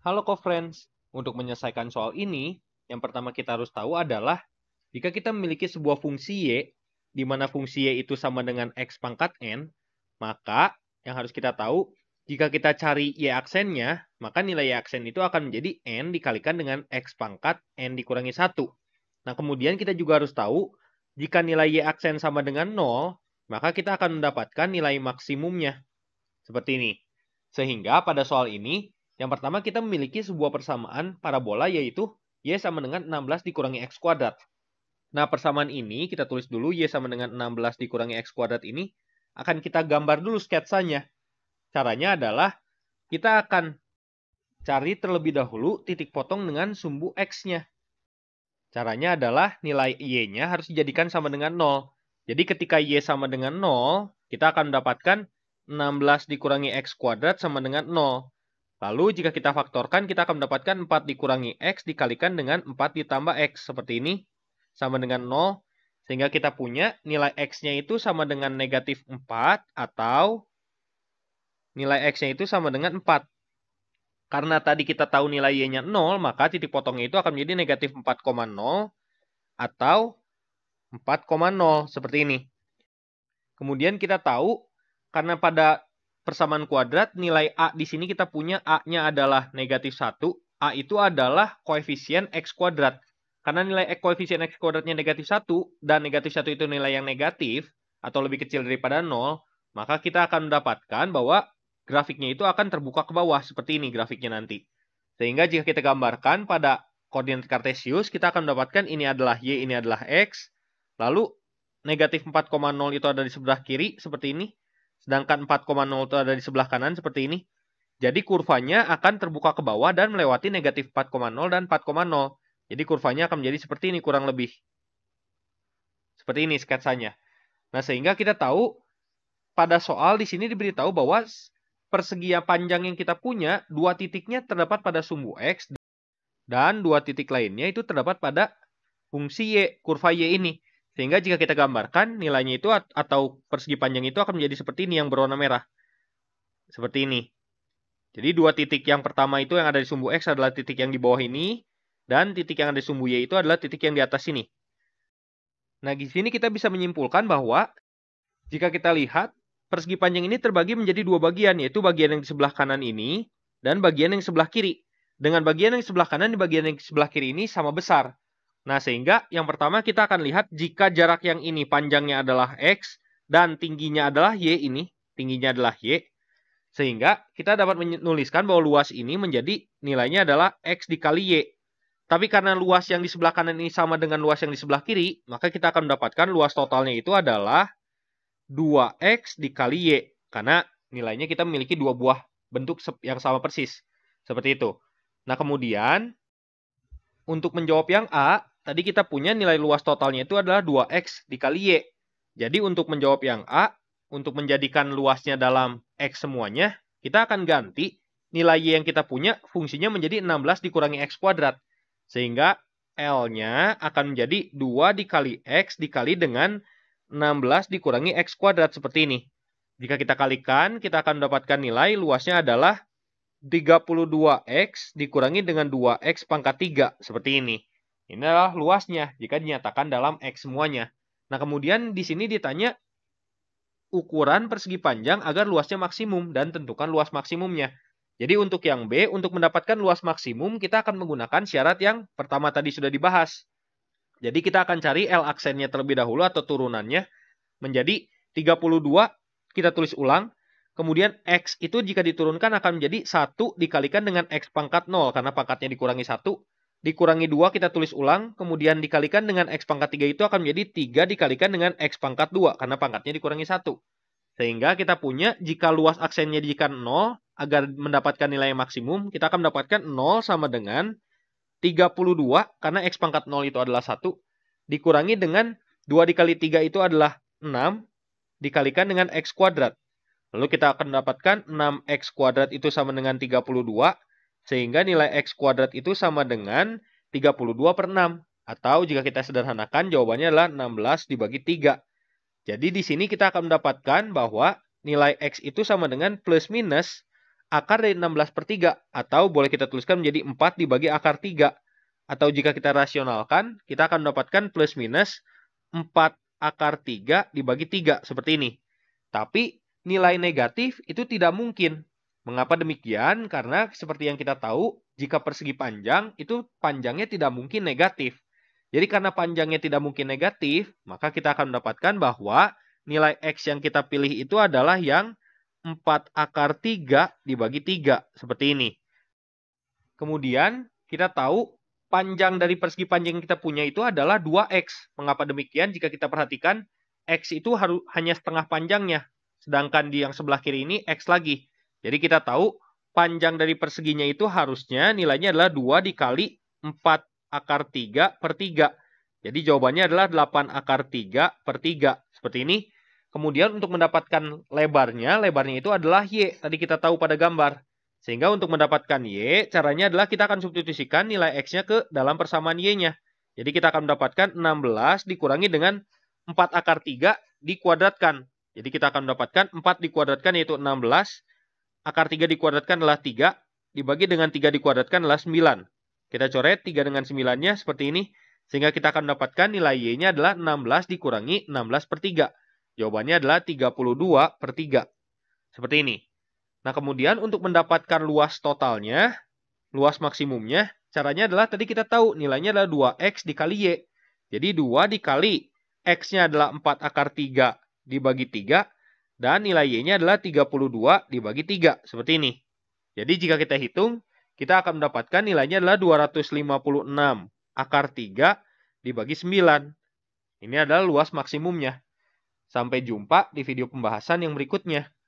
Halo co-friends, untuk menyelesaikan soal ini, yang pertama kita harus tahu adalah jika kita memiliki sebuah fungsi Y, di mana fungsi Y itu sama dengan X pangkat N, maka yang harus kita tahu, jika kita cari Y aksennya, maka nilai Y aksen itu akan menjadi N dikalikan dengan X pangkat N dikurangi 1. Nah, kemudian kita juga harus tahu, jika nilai Y aksen sama dengan 0, maka kita akan mendapatkan nilai maksimumnya. Seperti ini. Sehingga pada soal ini, yang pertama, kita memiliki sebuah persamaan parabola yaitu Y sama dengan 16 dikurangi X kuadrat. Nah, persamaan ini kita tulis dulu Y sama dengan 16 dikurangi X kuadrat ini akan kita gambar dulu sketsanya. Caranya adalah kita akan cari terlebih dahulu titik potong dengan sumbu X-nya. Caranya adalah nilai Y-nya harus dijadikan sama dengan 0. Jadi ketika Y sama dengan 0, kita akan mendapatkan 16 dikurangi X kuadrat sama dengan 0. Lalu jika kita faktorkan, kita akan mendapatkan 4 dikurangi X dikalikan dengan 4 ditambah X. Seperti ini, sama dengan 0. Sehingga kita punya nilai X-nya itu sama dengan negatif 4 atau nilai X-nya itu sama dengan 4. Karena tadi kita tahu nilai Y-nya 0, maka titik potongnya itu akan menjadi negatif 4,0 atau 4,0 seperti ini. Kemudian kita tahu karena pada persamaan kuadrat, nilai A di sini kita punya A-nya adalah negatif 1. A itu adalah koefisien X kuadrat. Karena nilai koefisien X kuadratnya negatif 1, dan negatif 1 itu nilai yang negatif, atau lebih kecil daripada 0, maka kita akan mendapatkan bahwa grafiknya itu akan terbuka ke bawah, seperti ini grafiknya nanti. Sehingga jika kita gambarkan pada koordinat kartesius, kita akan mendapatkan ini adalah Y, ini adalah X, lalu negatif 4,0 itu ada di sebelah kiri, seperti ini, sedangkan 4,0 itu ada di sebelah kanan seperti ini. Jadi kurvanya akan terbuka ke bawah dan melewati negatif 4,0 dan 4,0. Jadi kurvanya akan menjadi seperti ini kurang lebih. Seperti ini sketsanya. Nah sehingga kita tahu pada soal di sini diberitahu bahwa persegi panjang yang kita punya, dua titiknya terdapat pada sumbu X dan dua titik lainnya itu terdapat pada fungsi Y, kurva Y ini. Sehingga jika kita gambarkan nilainya itu atau persegi panjang itu akan menjadi seperti ini yang berwarna merah. Seperti ini. Jadi dua titik yang pertama itu yang ada di sumbu X adalah titik yang di bawah ini. Dan titik yang ada di sumbu Y itu adalah titik yang di atas ini. Nah, di sini kita bisa menyimpulkan bahwa jika kita lihat, persegi panjang ini terbagi menjadi dua bagian, yaitu bagian yang di sebelah kanan ini dan bagian yang sebelah kiri. Dengan bagian yang sebelah kanan di bagian yang sebelah kiri ini sama besar. Nah, sehingga yang pertama kita akan lihat jika jarak yang ini panjangnya adalah X dan tingginya adalah Y ini, tingginya adalah Y, sehingga kita dapat menuliskan bahwa luas ini menjadi nilainya adalah X dikali Y. Tapi karena luas yang di sebelah kanan ini sama dengan luas yang di sebelah kiri, maka kita akan mendapatkan luas totalnya itu adalah 2X dikali Y. Karena nilainya kita memiliki dua buah bentuk yang sama persis. Seperti itu. Nah, kemudian untuk menjawab yang A, tadi kita punya nilai luas totalnya itu adalah 2x dikali Y. Jadi untuk menjawab yang A, untuk menjadikan luasnya dalam X semuanya, kita akan ganti nilai Y yang kita punya fungsinya menjadi 16 dikurangi X kuadrat. Sehingga L-nya akan menjadi 2 dikali X dikali dengan 16 dikurangi X kuadrat seperti ini. Jika kita kalikan, kita akan mendapatkan nilai luasnya adalah 32X dikurangi dengan 2X pangkat 3 seperti ini. Ini adalah luasnya jika dinyatakan dalam X semuanya. Nah, kemudian di sini ditanya ukuran persegi panjang agar luasnya maksimum dan tentukan luas maksimumnya. Jadi untuk yang B, untuk mendapatkan luas maksimum, kita akan menggunakan syarat yang pertama tadi sudah dibahas. Jadi kita akan cari L aksennya terlebih dahulu atau turunannya menjadi 32, kita tulis ulang. Kemudian X itu jika diturunkan akan menjadi 1 dikalikan dengan X pangkat 0 karena pangkatnya dikurangi 1 dikurangi 2 kita tulis ulang, kemudian dikalikan dengan x pangkat 3 itu akan menjadi 3 dikalikan dengan x pangkat 2, karena pangkatnya dikurangi 1. Sehingga kita punya, jika luas aksennya dijadikan 0, agar mendapatkan nilai maksimum, kita akan mendapatkan 0 sama dengan 32, karena x pangkat 0 itu adalah 1, dikurangi dengan 2 dikali 3 itu adalah 6, dikalikan dengan x kuadrat. Lalu kita akan mendapatkan 6x kuadrat itu sama dengan 32, sehingga nilai X kuadrat itu sama dengan 32 per 6. Atau jika kita sederhanakan jawabannya adalah 16 dibagi 3. Jadi di sini kita akan mendapatkan bahwa nilai X itu sama dengan plus minus akar dari 16 per 3. Atau boleh kita tuliskan menjadi 4 dibagi akar 3. Atau jika kita rasionalkan, kita akan mendapatkan plus minus 4 akar 3 dibagi 3 seperti ini. Tapi nilai negatif itu tidak mungkin Mengapa demikian? Karena seperti yang kita tahu, jika persegi panjang itu panjangnya tidak mungkin negatif. Jadi karena panjangnya tidak mungkin negatif, maka kita akan mendapatkan bahwa nilai X yang kita pilih itu adalah yang 4 akar 3 dibagi 3, seperti ini. Kemudian kita tahu panjang dari persegi panjang yang kita punya itu adalah 2X. Mengapa demikian? Jika kita perhatikan, X itu harus hanya setengah panjangnya. Sedangkan di yang sebelah kiri ini X lagi. Jadi kita tahu panjang dari perseginya itu harusnya nilainya adalah 2 dikali 4 akar 3 per 3. Jadi jawabannya adalah 8 akar 3 per 3. Seperti ini. Kemudian untuk mendapatkan lebarnya, lebarnya itu adalah Y. Tadi kita tahu pada gambar. Sehingga untuk mendapatkan Y, caranya adalah kita akan substitusikan nilai X-nya ke dalam persamaan Y-nya. Jadi kita akan mendapatkan 16 dikurangi dengan 4 akar 3 dikuadratkan. Jadi kita akan mendapatkan 4 dikuadratkan yaitu 16 akar 3 dikuadratkan adalah 3, dibagi dengan 3 dikuadratkan adalah 9. Kita coret 3 dengan 9-nya seperti ini, sehingga kita akan mendapatkan nilai Y-nya adalah 16 dikurangi 16 per 3. Jawabannya adalah 32 per 3. Seperti ini. Nah, kemudian untuk mendapatkan luas totalnya, luas maksimumnya, caranya adalah tadi kita tahu nilainya adalah 2X dikali Y. Jadi 2 dikali X-nya adalah 4 akar 3 dibagi 3, dan nilai Y-nya adalah 32 dibagi 3, seperti ini. Jadi jika kita hitung, kita akan mendapatkan nilainya adalah 256 akar 3 dibagi 9. Ini adalah luas maksimumnya. Sampai jumpa di video pembahasan yang berikutnya.